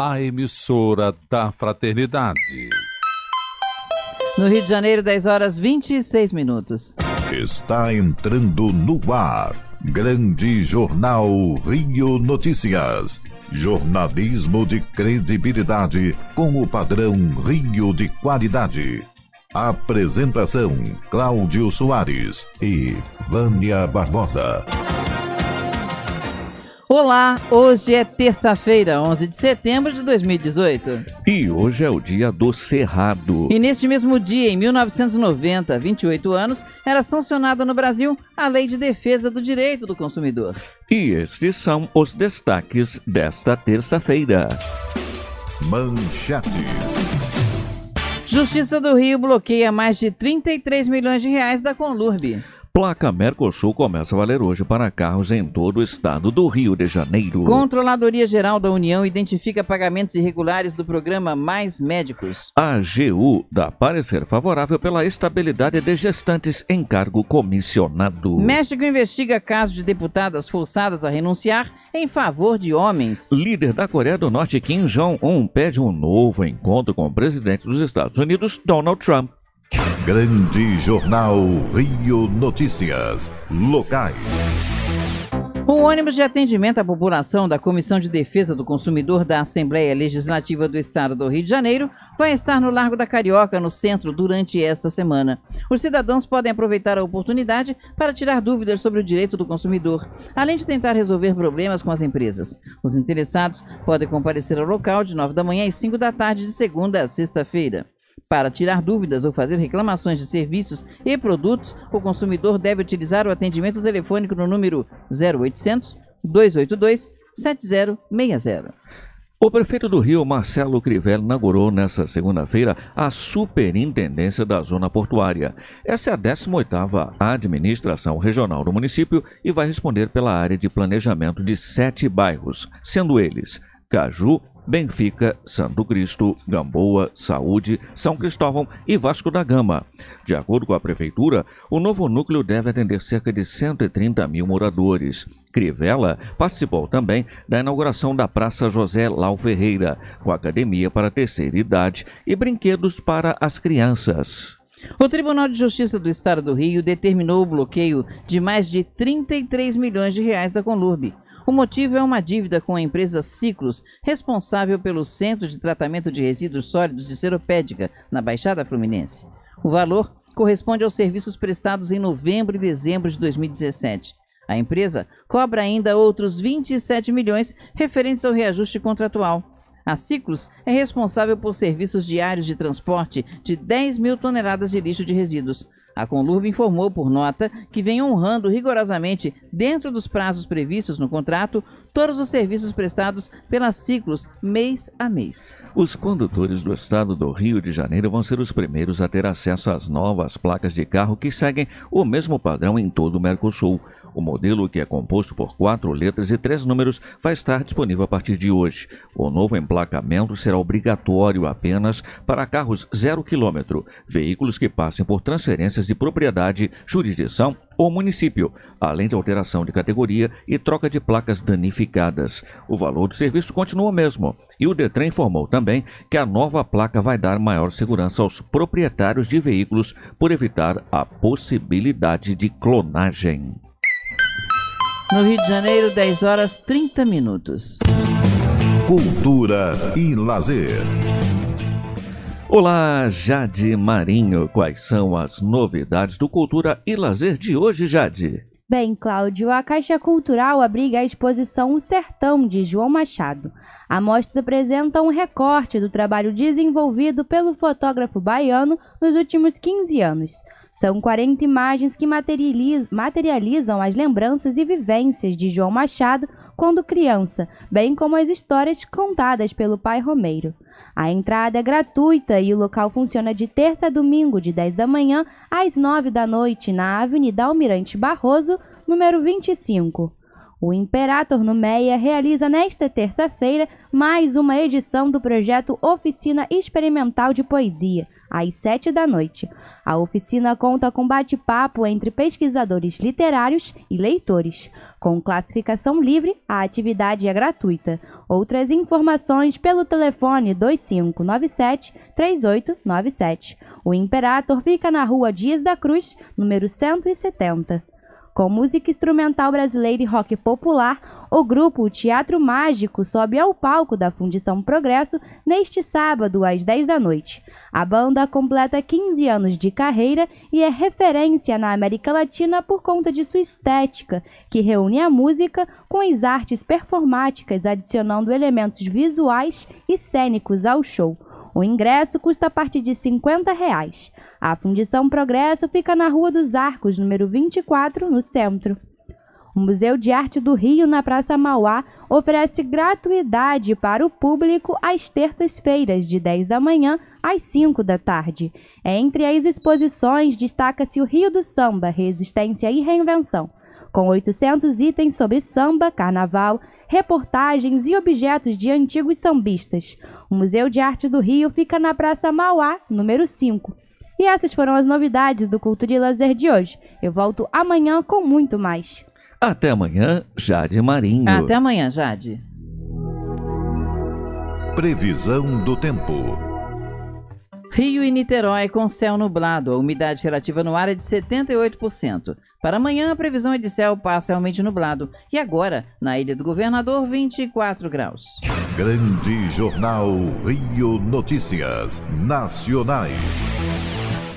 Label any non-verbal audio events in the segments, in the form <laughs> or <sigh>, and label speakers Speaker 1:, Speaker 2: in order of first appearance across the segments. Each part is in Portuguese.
Speaker 1: a emissora da Fraternidade.
Speaker 2: No Rio de Janeiro, 10 horas 26 minutos.
Speaker 1: Está entrando no ar. Grande Jornal Rio Notícias. Jornalismo de credibilidade com o padrão Rio de qualidade. Apresentação: Cláudio Soares e Vânia Barbosa.
Speaker 2: Olá, hoje é terça-feira, 11 de setembro de 2018.
Speaker 3: E hoje é o dia
Speaker 2: do Cerrado. E neste mesmo dia, em 1990, 28 anos, era sancionada no Brasil a Lei de Defesa do Direito do Consumidor.
Speaker 3: E estes são os destaques desta terça-feira.
Speaker 1: Manchetes.
Speaker 2: Justiça do Rio bloqueia mais de 33 milhões de reais da Conlurb.
Speaker 3: Placa Mercosul começa a valer hoje para carros em todo o estado do Rio de Janeiro.
Speaker 2: Controladoria Geral da União identifica pagamentos irregulares do programa Mais Médicos.
Speaker 3: A AGU dá parecer favorável pela estabilidade de gestantes em cargo comissionado.
Speaker 2: México investiga caso de deputadas forçadas a renunciar em favor de homens.
Speaker 3: Líder da Coreia do Norte, Kim Jong-un, pede um novo encontro com o presidente dos Estados Unidos, Donald Trump Grande Jornal Rio Notícias. Locais.
Speaker 2: O ônibus de atendimento à população da Comissão de Defesa do Consumidor da Assembleia Legislativa do Estado do Rio de Janeiro vai estar no Largo da Carioca, no centro, durante esta semana. Os cidadãos podem aproveitar a oportunidade para tirar dúvidas sobre o direito do consumidor, além de tentar resolver problemas com as empresas. Os interessados podem comparecer ao local de 9 da manhã e 5 da tarde de segunda a sexta-feira. Para tirar dúvidas ou fazer reclamações de serviços e produtos, o consumidor deve utilizar o atendimento telefônico no número 0800 282 7060.
Speaker 3: O prefeito do Rio, Marcelo Crivella, inaugurou nesta segunda-feira a Superintendência da Zona Portuária. Essa é a 18ª administração regional do município e vai responder pela área de planejamento de sete bairros, sendo eles Caju, Benfica, Santo Cristo, Gamboa, Saúde, São Cristóvão e Vasco da Gama. De acordo com a Prefeitura, o novo núcleo deve atender cerca de 130 mil moradores. Crivella participou também da inauguração da Praça José Lau Ferreira, com academia para terceira idade e brinquedos para as crianças.
Speaker 2: O Tribunal de Justiça do Estado do Rio determinou o bloqueio de mais de 33 milhões de reais da Conlurb. O motivo é uma dívida com a empresa Ciclos, responsável pelo Centro de Tratamento de Resíduos Sólidos de Seropédica, na Baixada Fluminense. O valor corresponde aos serviços prestados em novembro e dezembro de 2017. A empresa cobra ainda outros 27 milhões referentes ao reajuste contratual. A Ciclos é responsável por serviços diários de transporte de 10 mil toneladas de lixo de resíduos. A Conlurb informou por nota que vem honrando rigorosamente, dentro dos prazos previstos no contrato, todos os serviços prestados pelas ciclos mês a mês.
Speaker 3: Os condutores do estado do Rio de Janeiro vão ser os primeiros a ter acesso às novas placas de carro que seguem o mesmo padrão em todo o Mercosul. O modelo, que é composto por quatro letras e três números, vai estar disponível a partir de hoje. O novo emplacamento será obrigatório apenas para carros zero quilômetro, veículos que passem por transferências de propriedade, jurisdição ou município, além de alteração de categoria e troca de placas danificadas. O valor do serviço continua o mesmo. E o Detran informou também que a nova placa vai dar maior segurança aos proprietários de veículos por evitar a possibilidade de clonagem.
Speaker 2: No Rio de Janeiro, 10 horas 30 minutos. Cultura
Speaker 3: e lazer. Olá, Jade Marinho. Quais são as novidades do Cultura e Lazer de hoje, Jade?
Speaker 4: Bem, Cláudio, a Caixa Cultural abriga a exposição O Sertão de João Machado. A mostra apresenta um recorte do trabalho desenvolvido pelo fotógrafo baiano nos últimos 15 anos. São 40 imagens que materializam as lembranças e vivências de João Machado quando criança, bem como as histórias contadas pelo pai Romeiro. A entrada é gratuita e o local funciona de terça a domingo, de 10 da manhã às 9 da noite, na Avenida Almirante Barroso, número 25. O Imperator no Meia realiza nesta terça-feira mais uma edição do projeto Oficina Experimental de Poesia, às sete da noite. A oficina conta com bate-papo entre pesquisadores literários e leitores. Com classificação livre, a atividade é gratuita. Outras informações pelo telefone 2597-3897. O Imperator fica na rua Dias da Cruz, número 170. Com música instrumental brasileira e rock popular, o grupo Teatro Mágico sobe ao palco da Fundição Progresso neste sábado às 10 da noite. A banda completa 15 anos de carreira e é referência na América Latina por conta de sua estética, que reúne a música com as artes performáticas, adicionando elementos visuais e cênicos ao show. O ingresso custa a partir de 50 reais. A Fundição Progresso fica na Rua dos Arcos, número 24, no centro. O Museu de Arte do Rio, na Praça Mauá, oferece gratuidade para o público às terças-feiras, de 10 da manhã às 5 da tarde. Entre as exposições, destaca-se o Rio do Samba, Resistência e Reinvenção, com 800 itens sobre samba, carnaval, reportagens e objetos de antigos sambistas. O Museu de Arte do Rio fica na Praça Mauá, número 5. E essas foram as novidades do Cultura e Lazer de hoje. Eu volto amanhã com muito mais.
Speaker 3: Até amanhã, Jade Marinho. Até
Speaker 4: amanhã, Jade.
Speaker 1: Previsão do tempo.
Speaker 2: Rio e Niterói com céu nublado. A umidade relativa no ar é de 78%. Para amanhã, a previsão é de céu parcialmente nublado. E agora, na Ilha do Governador, 24 graus.
Speaker 1: Grande Jornal Rio Notícias Nacionais.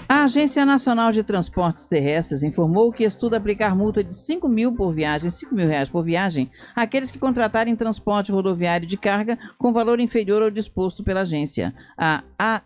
Speaker 2: A Agência Nacional de Transportes Terrestres informou que estuda aplicar multa de 5 mil por viagem, 5 mil reais por viagem, aqueles que contratarem transporte rodoviário de carga com valor inferior ao disposto pela agência. A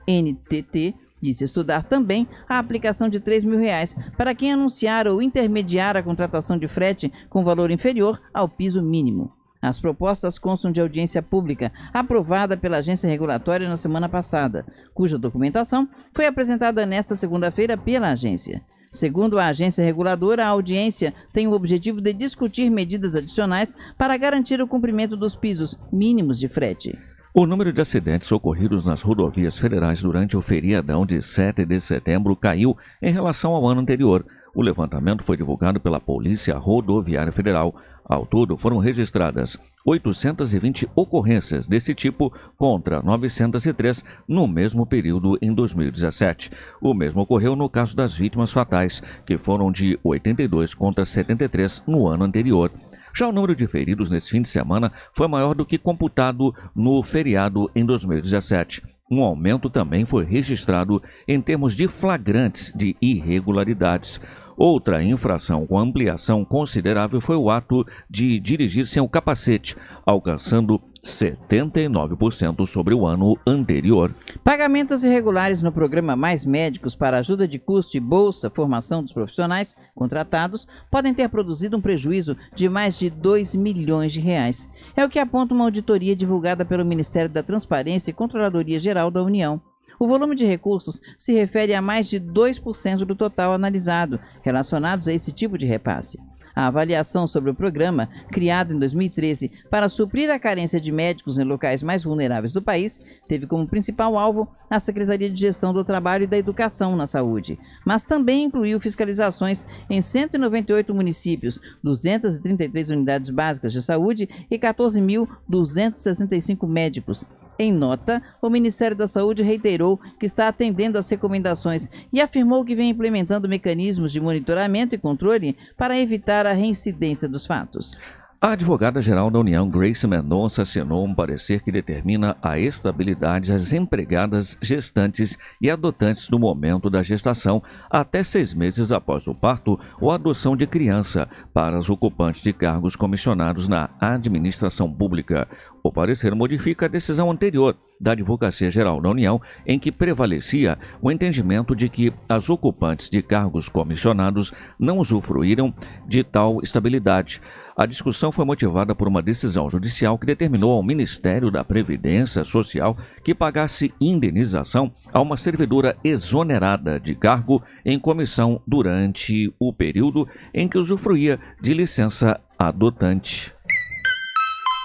Speaker 2: ANTT disse estudar também a aplicação de 3 mil reais para quem anunciar ou intermediar a contratação de frete com valor inferior ao piso mínimo. As propostas constam de audiência pública, aprovada pela agência regulatória na semana passada, cuja documentação foi apresentada nesta segunda-feira pela agência. Segundo a agência reguladora, a audiência tem o objetivo de discutir medidas adicionais para garantir o cumprimento dos pisos mínimos de frete.
Speaker 3: O número de acidentes ocorridos nas rodovias federais durante o feriadão de 7 de setembro caiu em relação ao ano anterior, o levantamento foi divulgado pela Polícia Rodoviária Federal. Ao todo, foram registradas 820 ocorrências desse tipo contra 903 no mesmo período em 2017. O mesmo ocorreu no caso das vítimas fatais, que foram de 82 contra 73 no ano anterior. Já o número de feridos nesse fim de semana foi maior do que computado no feriado em 2017. Um aumento também foi registrado em termos de flagrantes de irregularidades. Outra infração com ampliação considerável foi o ato de dirigir sem o capacete, alcançando 79% sobre o ano anterior.
Speaker 2: Pagamentos irregulares no programa Mais Médicos para ajuda de custo e bolsa formação dos profissionais contratados podem ter produzido um prejuízo de mais de 2 milhões de reais. É o que aponta uma auditoria divulgada pelo Ministério da Transparência e Controladoria Geral da União. O volume de recursos se refere a mais de 2% do total analisado relacionados a esse tipo de repasse. A avaliação sobre o programa, criado em 2013 para suprir a carência de médicos em locais mais vulneráveis do país, teve como principal alvo a Secretaria de Gestão do Trabalho e da Educação na Saúde, mas também incluiu fiscalizações em 198 municípios, 233 unidades básicas de saúde e 14.265 médicos. Em nota, o Ministério da Saúde reiterou que está atendendo às recomendações e afirmou que vem implementando mecanismos de monitoramento e controle para evitar a reincidência dos fatos.
Speaker 3: A advogada-geral da União, Grace Mendonça, assinou um parecer que determina a estabilidade às empregadas gestantes e adotantes no momento da gestação, até seis meses após o parto ou adoção de criança, para as ocupantes de cargos comissionados na administração pública. O parecer modifica a decisão anterior da Advocacia Geral da União, em que prevalecia o entendimento de que as ocupantes de cargos comissionados não usufruíram de tal estabilidade. A discussão foi motivada por uma decisão judicial que determinou ao Ministério da Previdência Social que pagasse indenização a uma servidora exonerada de cargo em comissão durante o período em que usufruía de licença adotante.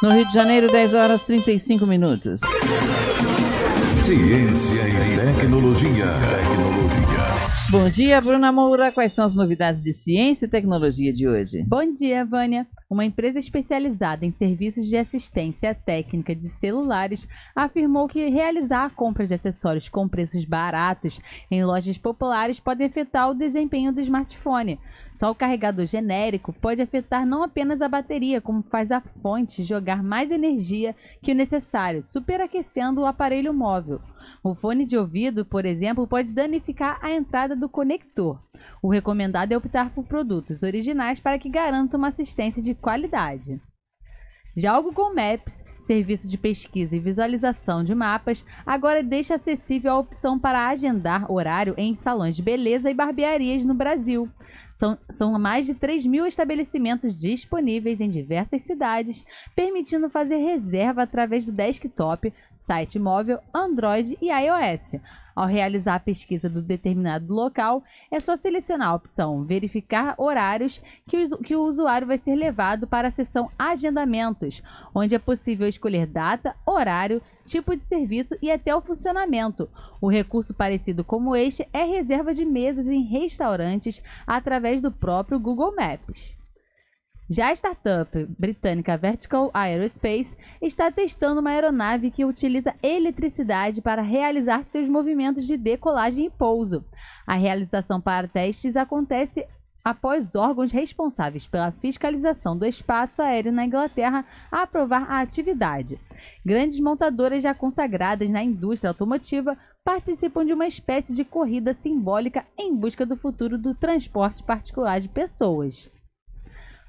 Speaker 2: No Rio de Janeiro, 10 horas 35 minutos.
Speaker 3: Ciência e tecnologia. Tecnologia.
Speaker 2: Bom dia, Bruna Moura. Quais são as novidades de ciência e tecnologia de hoje? Bom
Speaker 5: dia, Vânia. Uma empresa especializada em serviços de assistência técnica de celulares afirmou que realizar a compra de acessórios com preços baratos em lojas populares pode afetar o desempenho do smartphone. Só o carregador genérico pode afetar não apenas a bateria, como faz a fonte jogar mais energia que o necessário, superaquecendo o aparelho móvel. O fone de ouvido, por exemplo, pode danificar a entrada do conector. O recomendado é optar por produtos originais para que garanta uma assistência de qualidade. Já o Google Maps, serviço de pesquisa e visualização de mapas, agora deixa acessível a opção para agendar horário em salões de beleza e barbearias no Brasil. São, são mais de 3 mil estabelecimentos disponíveis em diversas cidades, permitindo fazer reserva através do desktop, site móvel, Android e iOS. Ao realizar a pesquisa do determinado local, é só selecionar a opção Verificar horários que o, que o usuário vai ser levado para a seção Agendamentos, onde é possível escolher data, horário, tipo de serviço e até o funcionamento. O recurso parecido como este é reserva de mesas em restaurantes através do próprio Google Maps. Já a startup britânica Vertical Aerospace está testando uma aeronave que utiliza eletricidade para realizar seus movimentos de decolagem e pouso. A realização para testes acontece após órgãos responsáveis pela fiscalização do espaço aéreo na Inglaterra aprovar a atividade. Grandes montadoras já consagradas na indústria automotiva participam de uma espécie de corrida simbólica em busca do futuro do transporte particular de pessoas.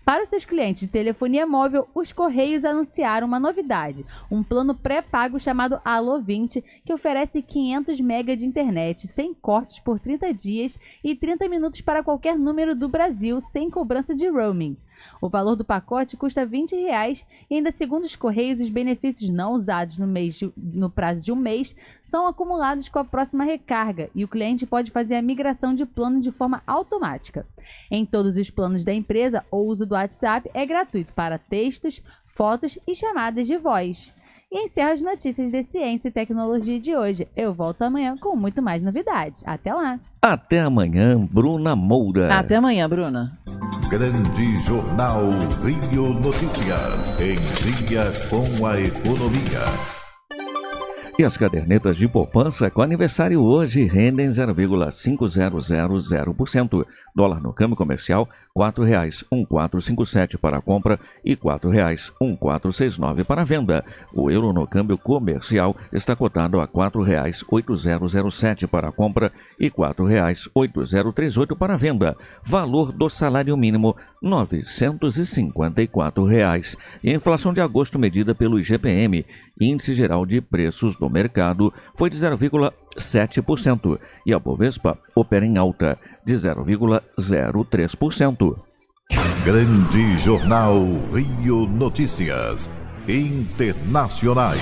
Speaker 5: Para os seus clientes de telefonia móvel, os Correios anunciaram uma novidade, um plano pré-pago chamado Alô 20, que oferece 500 MB de internet sem cortes por 30 dias e 30 minutos para qualquer número do Brasil, sem cobrança de roaming. O valor do pacote custa 20 reais e ainda segundo os Correios, os benefícios não usados no, mês de, no prazo de um mês são acumulados com a próxima recarga e o cliente pode fazer a migração de plano de forma automática. Em todos os planos da empresa, o uso do WhatsApp é gratuito para textos, fotos e chamadas de voz. E encerro as notícias de ciência e tecnologia de hoje. Eu volto amanhã com muito mais novidades. Até lá!
Speaker 3: Até amanhã, Bruna Moura. Até
Speaker 5: amanhã, Bruna
Speaker 3: grande jornal
Speaker 1: Rio Notícias, em dia com a economia.
Speaker 3: E as cadernetas de poupança com aniversário hoje rendem 0,5000%. Dólar no câmbio comercial R$ 4,1457 para a compra e R$ 4,1469 para a venda. O euro no câmbio comercial está cotado a R$ 4,8007 para a compra e R$ 4,8038 para a venda. Valor do salário mínimo R$ 954. E a inflação de agosto medida pelo IGPM, Índice Geral de Preços do Mercado, foi de 0,1%. 0,7%. E a Bovespa opera em alta de 0,03%. Grande Jornal
Speaker 1: Rio Notícias Internacionais.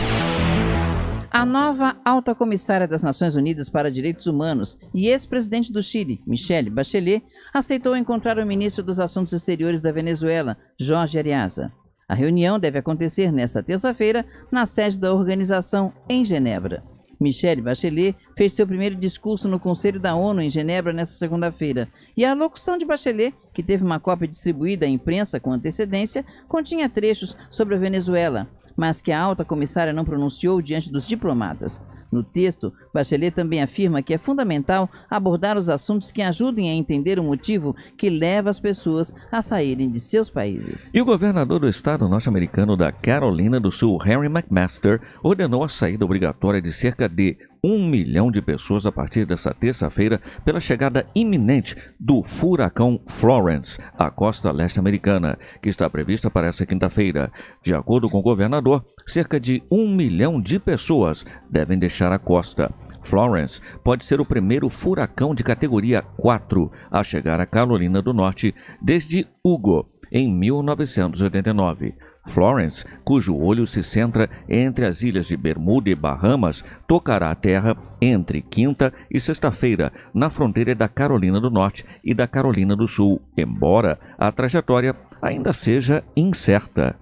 Speaker 2: A nova alta comissária das Nações Unidas para Direitos Humanos e ex-presidente do Chile, Michelle Bachelet, aceitou encontrar o ministro dos Assuntos Exteriores da Venezuela, Jorge Ariasa A reunião deve acontecer nesta terça-feira na sede da organização em Genebra. Michelle Bachelet, fez seu primeiro discurso no Conselho da ONU em Genebra nesta segunda-feira. E a locução de Bachelet, que teve uma cópia distribuída à imprensa com antecedência, continha trechos sobre a Venezuela, mas que a alta comissária não pronunciou diante dos diplomatas. No texto, Bachelet também afirma que é fundamental abordar os assuntos que ajudem a entender o motivo que leva as pessoas a saírem de seus países. E
Speaker 3: o governador do estado norte-americano da Carolina do Sul, Harry McMaster, ordenou a saída obrigatória de cerca de um milhão de pessoas a partir dessa terça-feira pela chegada iminente do furacão Florence à costa leste americana, que está prevista para essa quinta-feira. De acordo com o governador, cerca de um milhão de pessoas devem deixar a costa. Florence pode ser o primeiro furacão de categoria 4 a chegar à Carolina do Norte desde Hugo, em 1989. Florence, cujo olho se centra entre as ilhas de Bermuda e Bahamas, tocará a terra entre quinta e sexta-feira, na fronteira da Carolina do Norte e da Carolina do Sul, embora a trajetória ainda seja incerta.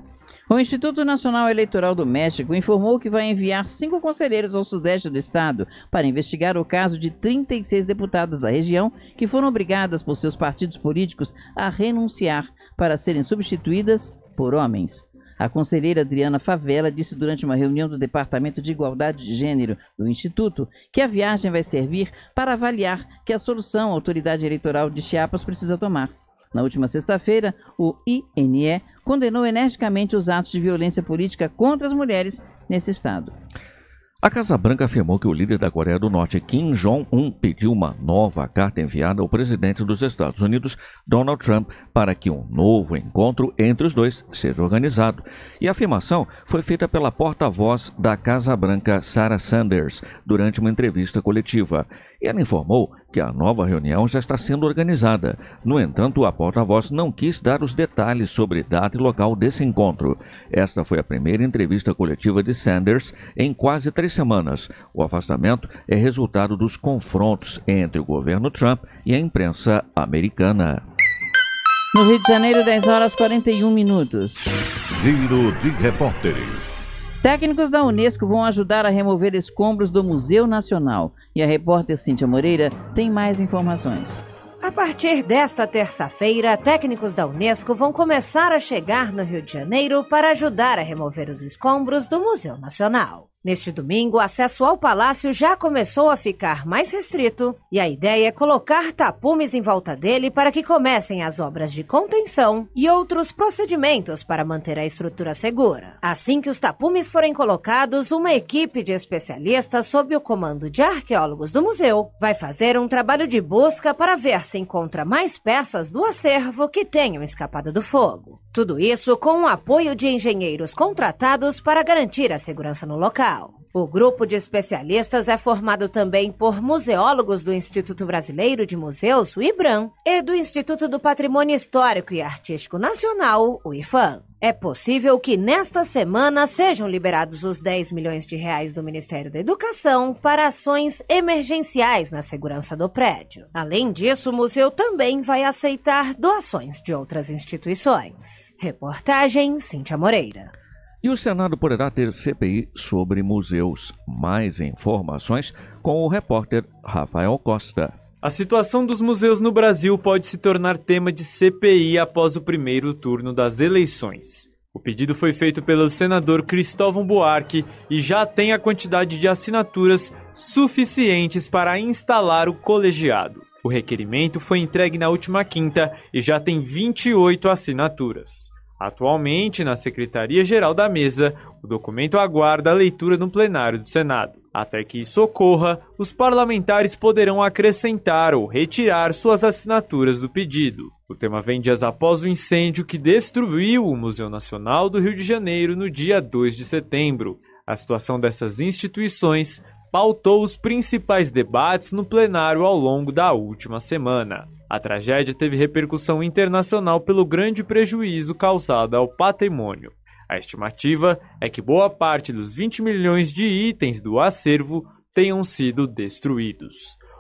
Speaker 2: O Instituto Nacional Eleitoral do México informou que vai enviar cinco conselheiros ao sudeste do estado para investigar o caso de 36 deputadas da região que foram obrigadas por seus partidos políticos a renunciar para serem substituídas por homens. A conselheira Adriana Favela disse durante uma reunião do Departamento de Igualdade de Gênero do Instituto que a viagem vai servir para avaliar que a solução a autoridade eleitoral de Chiapas precisa tomar. Na última sexta-feira, o INE condenou energicamente os atos de violência política contra as mulheres nesse estado.
Speaker 3: A Casa Branca afirmou que o líder da Coreia do Norte, Kim Jong-un, pediu uma nova carta enviada ao presidente dos Estados Unidos, Donald Trump, para que um novo encontro entre os dois seja organizado. E a afirmação foi feita pela porta-voz da Casa Branca, Sarah Sanders, durante uma entrevista coletiva. Ela informou que a nova reunião já está sendo organizada. No entanto, a porta-voz não quis dar os detalhes sobre data e local desse encontro. Esta foi a primeira entrevista coletiva de Sanders em quase três semanas. O afastamento é resultado dos confrontos entre o governo Trump e a imprensa americana.
Speaker 2: No Rio de Janeiro, 10 horas 41 minutos.
Speaker 3: Giro de repórteres.
Speaker 2: Técnicos da Unesco vão ajudar a remover escombros do Museu Nacional. E a repórter Cíntia Moreira tem mais informações.
Speaker 6: A partir desta terça-feira, técnicos da Unesco vão começar a chegar no Rio de Janeiro para ajudar a remover os escombros do Museu Nacional. Neste domingo, o acesso ao palácio já começou a ficar mais restrito e a ideia é colocar tapumes em volta dele para que comecem as obras de contenção e outros procedimentos para manter a estrutura segura. Assim que os tapumes forem colocados, uma equipe de especialistas sob o comando de arqueólogos do museu vai fazer um trabalho de busca para ver se encontra mais peças do acervo que tenham escapado do fogo. Tudo isso com o apoio de engenheiros contratados para garantir a segurança no local. O grupo de especialistas é formado também por museólogos do Instituto Brasileiro de Museus, o IBRAM, e do Instituto do Patrimônio Histórico e Artístico Nacional, o IFAM. É possível que nesta semana sejam liberados os 10 milhões de reais do Ministério da Educação para ações emergenciais na segurança do prédio. Além disso, o museu também vai aceitar doações de outras instituições. Reportagem Cíntia Moreira.
Speaker 3: E o Senado poderá ter CPI sobre museus. Mais informações com o repórter Rafael Costa. A situação dos
Speaker 7: museus no Brasil pode se tornar tema de CPI após o primeiro turno das eleições. O pedido foi feito pelo senador Cristóvão Buarque e já tem a quantidade de assinaturas suficientes para instalar o colegiado. O requerimento foi entregue na última quinta e já tem 28 assinaturas. Atualmente, na Secretaria-Geral da Mesa, o documento aguarda a leitura no plenário do Senado. Até que isso ocorra, os parlamentares poderão acrescentar ou retirar suas assinaturas do pedido. O tema vem dias após o incêndio que destruiu o Museu Nacional do Rio de Janeiro no dia 2 de setembro. A situação dessas instituições pautou os principais debates no plenário ao longo da última semana. A tragédia teve repercussão internacional pelo grande prejuízo causado ao patrimônio. A estimativa é que boa parte dos 20 milhões de itens do acervo tenham sido destruídos.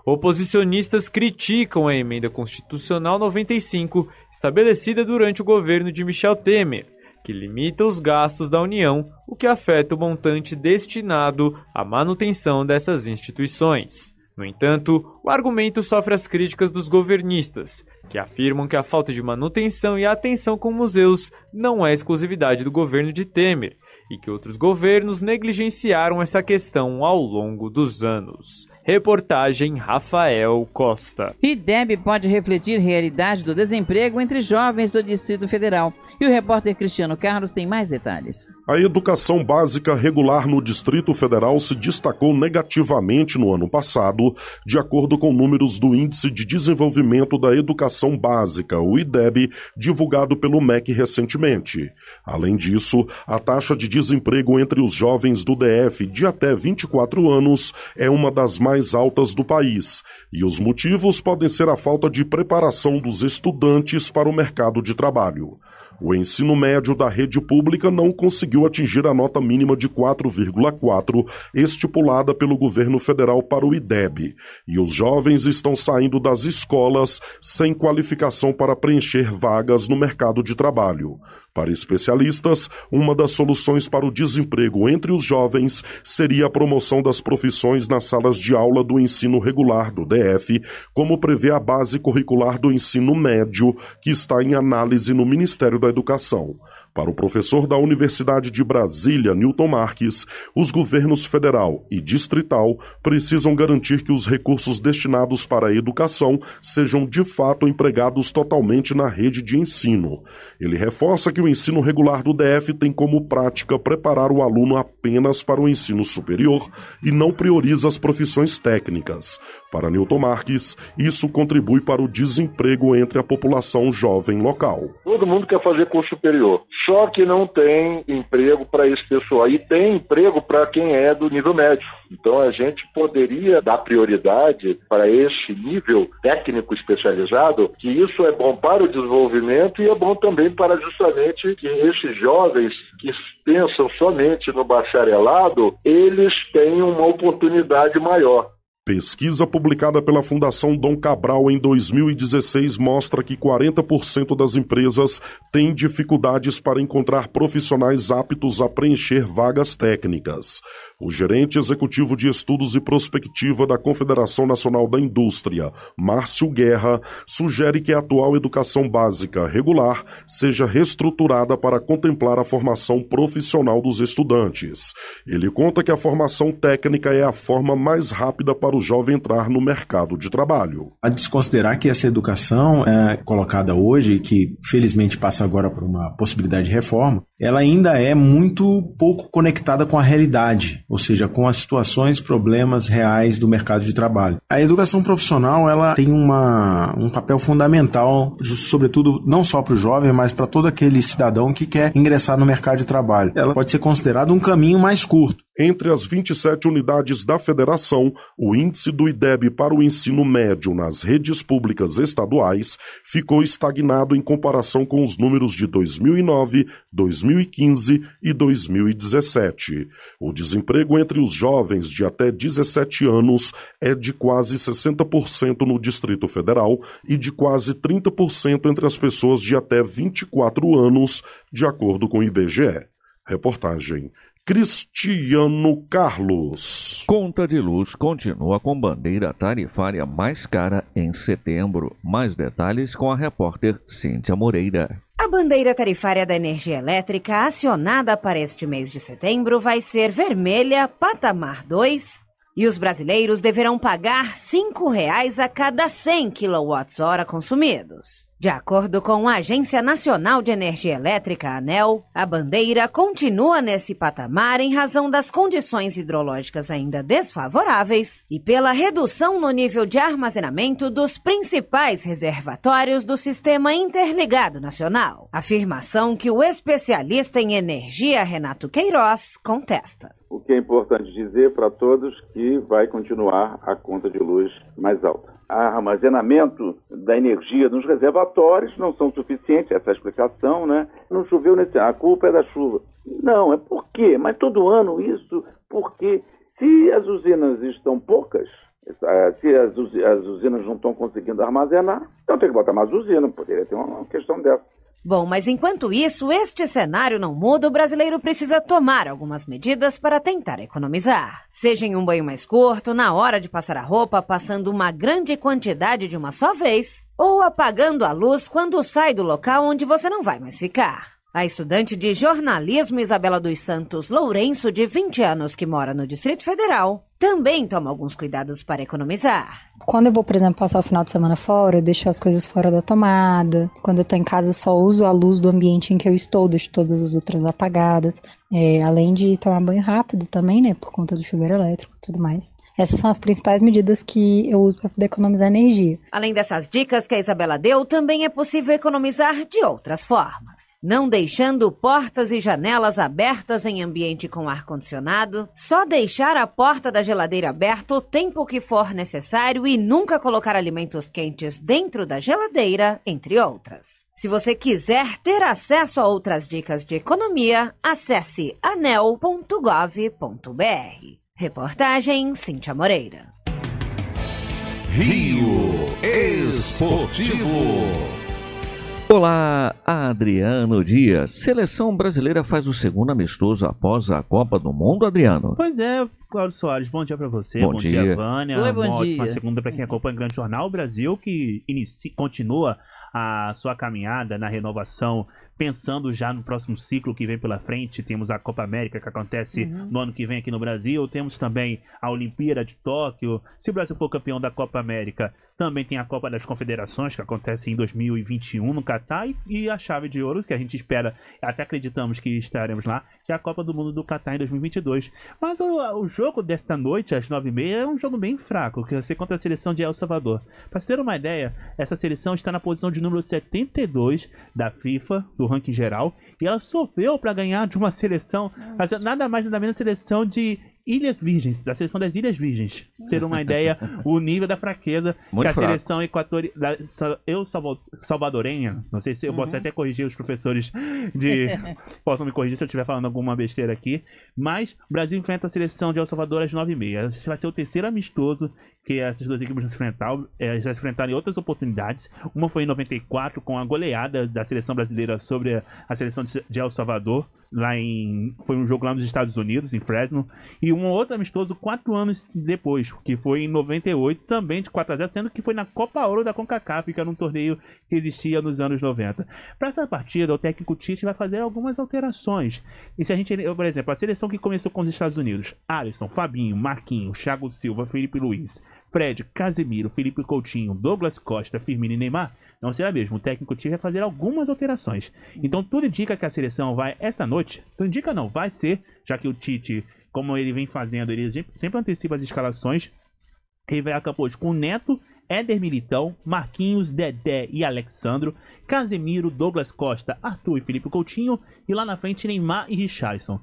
Speaker 7: Oposicionistas criticam a emenda constitucional 95, estabelecida durante o governo de Michel Temer, que limita os gastos da União, o que afeta o montante destinado à manutenção dessas instituições. No entanto, o argumento sofre as críticas dos governistas, que afirmam que a falta de manutenção e atenção com museus não é exclusividade do governo de Temer e que outros governos negligenciaram essa questão ao longo dos anos. Reportagem Rafael Costa.
Speaker 5: IDEB
Speaker 2: pode refletir realidade do desemprego entre jovens do Distrito Federal. E o repórter Cristiano Carlos tem mais detalhes.
Speaker 8: A educação básica regular no Distrito Federal se destacou negativamente no ano passado, de acordo com números do Índice de Desenvolvimento da Educação Básica, o IDEB, divulgado pelo MEC recentemente. Além disso, a taxa de desemprego entre os jovens do DF de até 24 anos é uma das mais mais altas do país, e os motivos podem ser a falta de preparação dos estudantes para o mercado de trabalho. O ensino médio da rede pública não conseguiu atingir a nota mínima de 4,4 estipulada pelo governo federal para o IDEB, e os jovens estão saindo das escolas sem qualificação para preencher vagas no mercado de trabalho. Para especialistas, uma das soluções para o desemprego entre os jovens seria a promoção das profissões nas salas de aula do ensino regular do DF, como prevê a base curricular do ensino médio, que está em análise no Ministério da Educação. Para o professor da Universidade de Brasília, Newton Marques, os governos federal e distrital precisam garantir que os recursos destinados para a educação sejam de fato empregados totalmente na rede de ensino. Ele reforça que o ensino regular do DF tem como prática preparar o aluno apenas para o ensino superior e não prioriza as profissões técnicas. Para Newton Marques, isso contribui para o desemprego entre a população jovem local. Todo mundo quer fazer curso superior, só que não tem emprego para esse pessoal. E tem emprego para quem é do nível médio. Então a gente poderia dar prioridade para esse nível técnico especializado, que isso é bom para o desenvolvimento e é bom também para justamente que esses jovens que pensam somente no bacharelado, eles têm uma oportunidade maior. Pesquisa publicada pela Fundação Dom Cabral em 2016 mostra que 40% das empresas têm dificuldades para encontrar profissionais aptos a preencher vagas técnicas. O gerente executivo de Estudos e Prospectiva da Confederação Nacional da Indústria, Márcio Guerra, sugere que a atual educação básica regular seja reestruturada para contemplar a formação profissional dos estudantes. Ele conta que a formação técnica é a forma mais rápida para o jovem entrar no mercado de trabalho. A desconsiderar que essa educação é colocada hoje, que felizmente passa agora por uma possibilidade de reforma, ela ainda é muito pouco conectada com a realidade, ou seja, com as situações, problemas reais do mercado de trabalho. A educação profissional ela tem uma, um papel fundamental, sobretudo não só para o jovem, mas para todo aquele cidadão que quer ingressar no mercado de trabalho. Ela pode ser considerada um caminho mais curto. Entre as 27 unidades da federação, o índice do IDEB para o ensino médio nas redes públicas estaduais ficou estagnado em comparação com os números de 2009, 2015 e 2017. O desemprego entre os jovens de até 17 anos é de quase 60% no Distrito Federal e de quase 30% entre as pessoas de até 24 anos, de acordo com o IBGE. Reportagem Cristiano Carlos.
Speaker 3: Conta de luz continua com bandeira tarifária mais cara em setembro. Mais detalhes com a repórter Cíntia Moreira.
Speaker 6: A bandeira tarifária da energia elétrica acionada para este mês de setembro vai ser vermelha, patamar 2, e os brasileiros deverão pagar R$ 5,00 a cada 100 kWh consumidos. De acordo com a Agência Nacional de Energia Elétrica, ANEL, a bandeira continua nesse patamar em razão das condições hidrológicas ainda desfavoráveis e pela redução no nível de armazenamento dos principais reservatórios do Sistema Interligado Nacional. Afirmação que o especialista em energia Renato Queiroz contesta.
Speaker 7: O que é importante dizer para
Speaker 1: todos que vai continuar a conta de luz mais alta armazenamento da energia nos reservatórios não são suficientes, essa é explicação, né? Não choveu nesse ano, a culpa é da chuva. Não, é por quê? Mas todo ano isso, porque se as usinas estão poucas, eh, se as, usinas não estão conseguindo armazenar,
Speaker 8: então tem que botar mais usina, poderia ter uma questão dessa.
Speaker 6: Bom, mas enquanto isso, este cenário não muda, o brasileiro precisa tomar algumas medidas para tentar economizar. Seja em um banho mais curto, na hora de passar a roupa, passando uma grande quantidade de uma só vez, ou apagando a luz quando sai do local onde você não vai mais ficar. A estudante de jornalismo Isabela dos Santos Lourenço, de 20 anos, que mora no Distrito Federal, também toma alguns cuidados para economizar.
Speaker 5: Quando eu vou, por exemplo, passar o final de semana fora, eu deixo as coisas fora da tomada. Quando eu tô em casa, eu só uso a luz do ambiente em que eu estou, deixo todas as outras apagadas. É, além de tomar banho rápido também, né, por conta do chuveiro elétrico e tudo mais. Essas são as principais medidas que eu uso para poder economizar energia.
Speaker 6: Além dessas dicas que a Isabela deu, também é possível economizar de outras formas não deixando portas e janelas abertas em ambiente com ar-condicionado, só deixar a porta da geladeira aberta o tempo que for necessário e nunca colocar alimentos quentes dentro da geladeira, entre outras. Se você quiser ter acesso a outras dicas de economia, acesse anel.gov.br. Reportagem Cintia Moreira.
Speaker 3: Rio Esportivo. Olá, Adriano Dias. Seleção brasileira faz o segundo amistoso após a Copa do Mundo, Adriano.
Speaker 9: Pois é, Claudio Soares, bom dia para você, bom, bom dia, dia Vânia. Oi, bom uma dia. Uma segunda para quem acompanha o Grande Jornal Brasil, que inicia, continua a sua caminhada na renovação, pensando já no próximo ciclo que vem pela frente. Temos a Copa América que acontece uhum. no ano que vem aqui no Brasil, temos também a Olimpíada de Tóquio. Se o Brasil for campeão da Copa América, também tem a Copa das Confederações, que acontece em 2021 no Catar, e, a chave de ouro, que a gente espera, até acreditamos que estaremos lá, que é a Copa do Mundo do Catar em 2022. Mas o, o jogo desta noite, às 9h30, é um jogo bem fraco, que vai ser contra a seleção de El Salvador. Para se ter uma ideia, essa seleção está na posição de número 72 da FIFA, do ranking geral, e ela sofreu para ganhar de uma seleção, nada mais nada menos seleção de Ilhas Virgens, da seleção das Ilhas Virgens. ter uma ideia, o nível da fraqueza <laughs> Muito que a fraco. seleção equatoriana. Eu salvadorenha, não sei se eu uhum. posso até corrigir os professores de. <laughs> posso me corrigir se eu estiver falando alguma besteira aqui. Mas o Brasil enfrenta a seleção de El Salvador às 9h30. Esse vai ser o terceiro amistoso que essas duas equipes vão se enfrentar, é, já se enfrentaram em outras oportunidades. Uma foi em 94, com a goleada da seleção brasileira sobre a seleção de El Salvador lá em. Foi um jogo lá nos Estados Unidos, em Fresno. E um outro amistoso quatro anos depois, que foi em 98, também de 4 a 0 sendo que foi na Copa Ouro da CONCACAF, que era um torneio que existia nos anos 90. Para essa partida, o técnico Tite vai fazer algumas alterações. E se a gente, por exemplo, a seleção que começou com os Estados Unidos: Alisson, Fabinho, Marquinhos, Thiago Silva, Felipe Luiz, Fred, Casemiro, Felipe Coutinho, Douglas Costa, Firmino e Neymar não será mesmo. O técnico tira fazer algumas alterações. Então tudo indica que a seleção vai essa noite, tudo indica não, vai ser, já que o Tite, como ele vem fazendo, ele sempre antecipa as escalações. Ele vai a campo hoje com o Neto, Éder Militão, Marquinhos, Dedé e Alexandro, Casemiro, Douglas Costa, Arthur e Felipe Coutinho e lá na frente Neymar e Richardson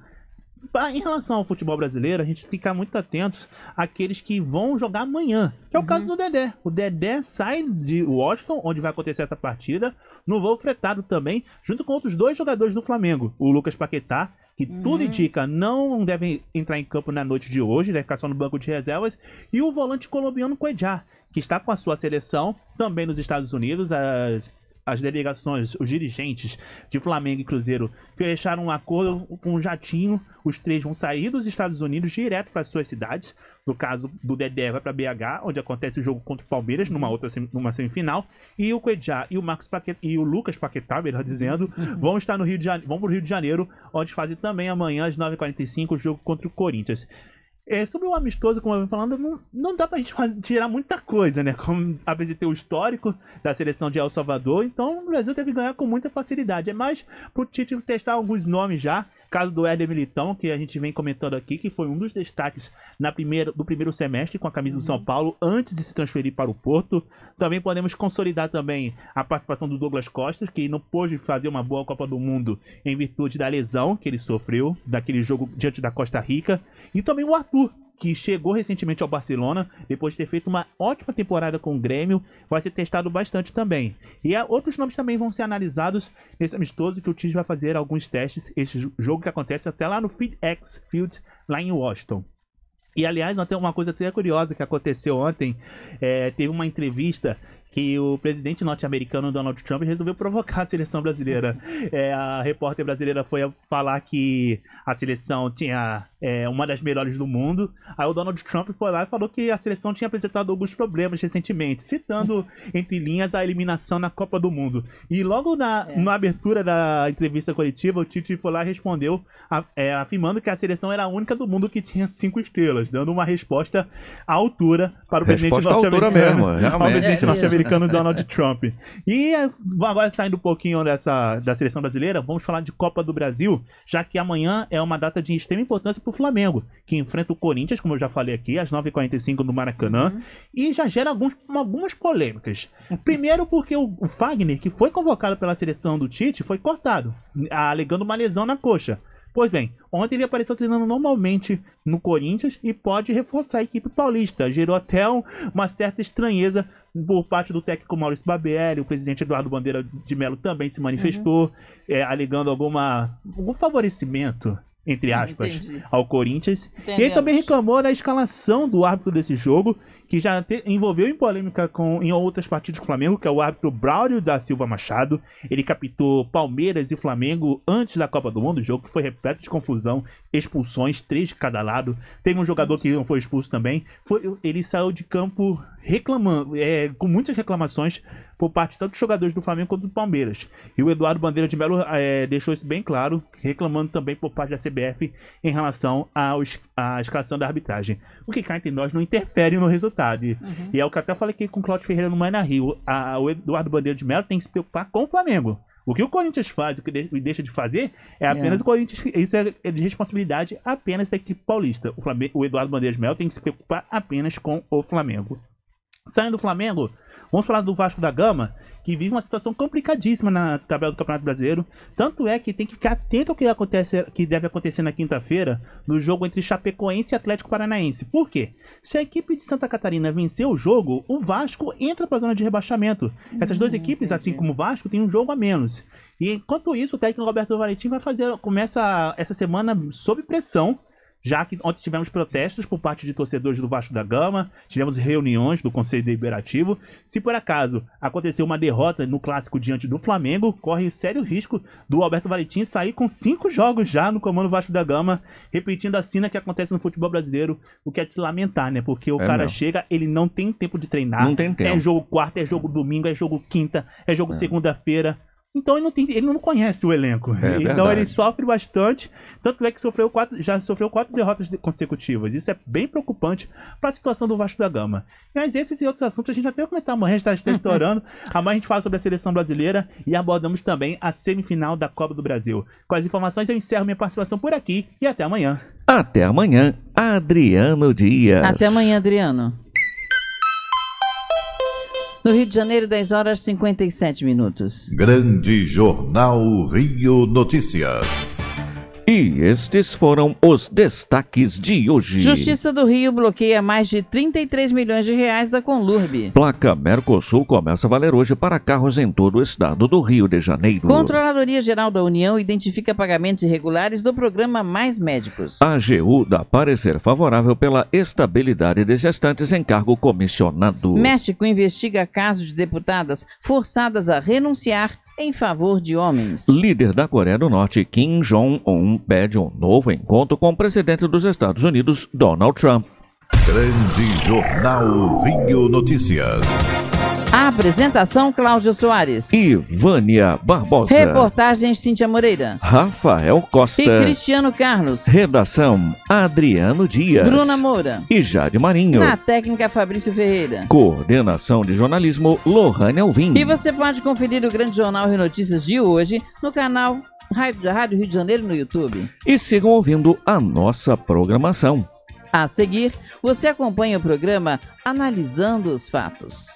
Speaker 9: em relação ao futebol brasileiro, a gente tem que ficar muito atentos àqueles que vão jogar amanhã, que é o uhum. caso do Dedé. O Dedé sai de Washington, onde vai acontecer essa partida, no voo fretado também, junto com outros dois jogadores do Flamengo, o Lucas Paquetá, que uhum. tudo indica não deve entrar em campo na noite de hoje, deve né, ficar só no banco de reservas, e o volante colombiano Cuejá, que está com a sua seleção também nos Estados Unidos, as as delegações, os dirigentes de Flamengo e Cruzeiro fecharam um acordo com um jatinho. Os três vão sair dos Estados Unidos direto para suas cidades. No caso do Dedé, vai para BH, onde acontece o jogo contra o Palmeiras, numa outra numa semifinal. E o Cuejá e o Marcos Paquetá, e o Lucas Paquetá, melhor dizendo, uhum. vão estar no Rio de Janeiro, vão pro Rio de Janeiro, onde fazem também amanhã às 9h45 o jogo contra o Corinthians. É, sobre o amistoso, como eu venho falando, não, não dá pra gente tirar muita coisa, né? Como apresentei o histórico da seleção de El Salvador, então o Brasil deve ganhar com muita facilidade. É mais pro Tite testar alguns nomes já, Caso do Herder Militão, que a gente vem comentando aqui, que foi um dos destaques na primeira, do primeiro semestre com a camisa do São uhum. Paulo, antes de se transferir para o Porto. Também podemos consolidar também a participação do Douglas Costa, que não pôde fazer uma boa Copa do Mundo em virtude da lesão que ele sofreu, daquele jogo diante da Costa Rica. E também o Arthur, que chegou recentemente ao Barcelona, depois de ter feito uma ótima temporada com o Grêmio, vai ser testado bastante também. E ah, outros nomes também vão ser analisados nesse amistoso que o Tigres vai fazer alguns testes, esse jogo que acontece até lá no FedEx Field, lá em Washington. E aliás, nós temos uma coisa até curiosa que aconteceu ontem. É, teve uma entrevista que o presidente norte-americano Donald Trump resolveu provocar a seleção brasileira. É, a repórter brasileira foi falar que a seleção tinha é, uma das melhores do mundo. Aí o Donald Trump foi lá e falou que a seleção tinha apresentado alguns problemas recentemente, citando entre linhas a eliminação na Copa do Mundo. E logo na, é. na abertura da entrevista coletiva, o Tite foi lá e respondeu, a, é, afirmando que a seleção era a única do mundo que tinha cinco estrelas, dando uma resposta à altura para o presidente norte-americano. presidente é, norte-americano Donald Trump. E agora saindo um pouquinho dessa, da seleção brasileira, vamos falar de Copa do Brasil, já que amanhã é uma data de extrema importância para o Flamengo, que enfrenta o Corinthians, como eu já falei aqui, às 9h45 no Maracanã, uhum. e já gera alguns, algumas polêmicas. Primeiro, porque o, o Fagner, que foi convocado pela seleção do Tite, foi cortado, alegando uma lesão na coxa. Pois bem, ontem ele apareceu treinando normalmente no Corinthians e pode reforçar a equipe paulista. Gerou até uma certa estranheza por parte do técnico Maurício Barbieri, o presidente Eduardo Bandeira de Melo também se manifestou, uhum. é, alegando alguma, algum favorecimento entre aspas, Entendi. ao Corinthians. Entendemos. E ele também reclamou da escalação do árbitro desse jogo, que já te, envolveu em polêmica com, em outras partidas do Flamengo, que é o árbitro Braulio da Silva Machado. Ele captou Palmeiras e Flamengo antes da Copa do Mundo, o jogo que foi repleto de confusão, expulsões, três de cada lado. Teve um jogador que não foi expulso também. Foi, ele saiu de campo reclamando, é, com muitas reclamações por parte tanto dos jogadores do Flamengo quanto do Palmeiras. E o Eduardo Bandeira de Melo é, deixou isso bem claro, reclamando também por parte da CBF em relação à escalação da arbitragem. O que cai entre nós não interfere no resultado vontade. Uhum. E é o que até falei aqui com o Cláudio Ferreira no na Rio. A, o Eduardo Bandeira de Melo tem que se preocupar com o Flamengo. O que o Corinthians faz, o que deixa de fazer, é, é. apenas é. o Corinthians. Isso é, é de responsabilidade apenas da equipe paulista. O, Flamengo, o Eduardo Bandeira de Melo tem que se preocupar apenas com o Flamengo. Saindo do Flamengo, vamos falar do Vasco da Gama, que vive uma situação complicadíssima na tabela do Campeonato Brasileiro. Tanto é que tem que ficar atento ao que, acontece, que deve acontecer na quinta-feira no jogo entre Chapecoense e Atlético Paranaense. Por quê? Se a equipe de Santa Catarina vencer o jogo, o Vasco entra para a zona de rebaixamento. Essas duas hum, equipes, assim como o Vasco, têm um jogo a menos. E enquanto isso, o técnico Roberto Valentim vai fazer, começa essa semana sob pressão já que ontem tivemos protestos por parte de torcedores do Vasco da Gama, tivemos reuniões do Conselho Deliberativo. Se por acaso acontecer uma derrota no clássico diante do Flamengo, corre sério risco do Alberto Valentim sair com cinco jogos já no comando Vasco da Gama, repetindo a cena que acontece no futebol brasileiro, o que é de se lamentar, né? Porque o é cara mesmo. chega, ele não tem tempo de treinar. Não tem é tempo. É jogo quarta, é jogo domingo, é jogo quinta, é jogo é. segunda-feira. Então ele não, tem, ele não conhece o elenco. É então verdade. ele sofre bastante. Tanto é que sofreu quatro, já sofreu quatro derrotas consecutivas. Isso é bem preocupante para a situação do Vasco da Gama. Mas esses e outros assuntos a gente até vai comentar amanhã, a gente está tá <laughs> estourando. amanhã a gente fala sobre a seleção brasileira e abordamos também a semifinal da Copa do Brasil. Com as informações eu encerro minha participação por aqui e até amanhã.
Speaker 3: Até amanhã, Adriano Dias. Até amanhã,
Speaker 2: Adriano. No Rio de Janeiro, 10 horas e 57 minutos.
Speaker 1: Grande Jornal Rio Notícias.
Speaker 3: E estes foram os destaques de hoje. Justiça
Speaker 2: do Rio bloqueia mais de 33 milhões de reais da Conlurb.
Speaker 3: Placa Mercosul começa a valer hoje para carros em todo o estado do Rio de Janeiro.
Speaker 2: Controladoria Geral da União identifica pagamentos irregulares do programa Mais Médicos.
Speaker 3: A AGU dá parecer favorável pela estabilidade de gestantes em cargo comissionado.
Speaker 2: México investiga caso de deputadas forçadas a renunciar em favor de homens.
Speaker 3: Líder da Coreia do Norte, Kim Jong-un, pede um novo encontro com o presidente dos Estados Unidos, Donald Trump. Grande Jornal Rio Notícias.
Speaker 2: Apresentação Cláudio Soares
Speaker 3: e Vânia Barbosa.
Speaker 2: Reportagem Cíntia Moreira.
Speaker 3: Rafael Costa e Cristiano Carlos. Redação Adriano Dias. Bruna Moura e Jade Marinho. Na
Speaker 2: técnica Fabrício Ferreira.
Speaker 3: Coordenação de jornalismo Lohane Alvim. E
Speaker 2: você pode conferir o Grande Jornal Rio Notícias de hoje no canal Rádio, Rádio Rio de Janeiro no YouTube.
Speaker 3: E sigam ouvindo a nossa programação.
Speaker 2: A seguir, você acompanha o programa Analisando os Fatos.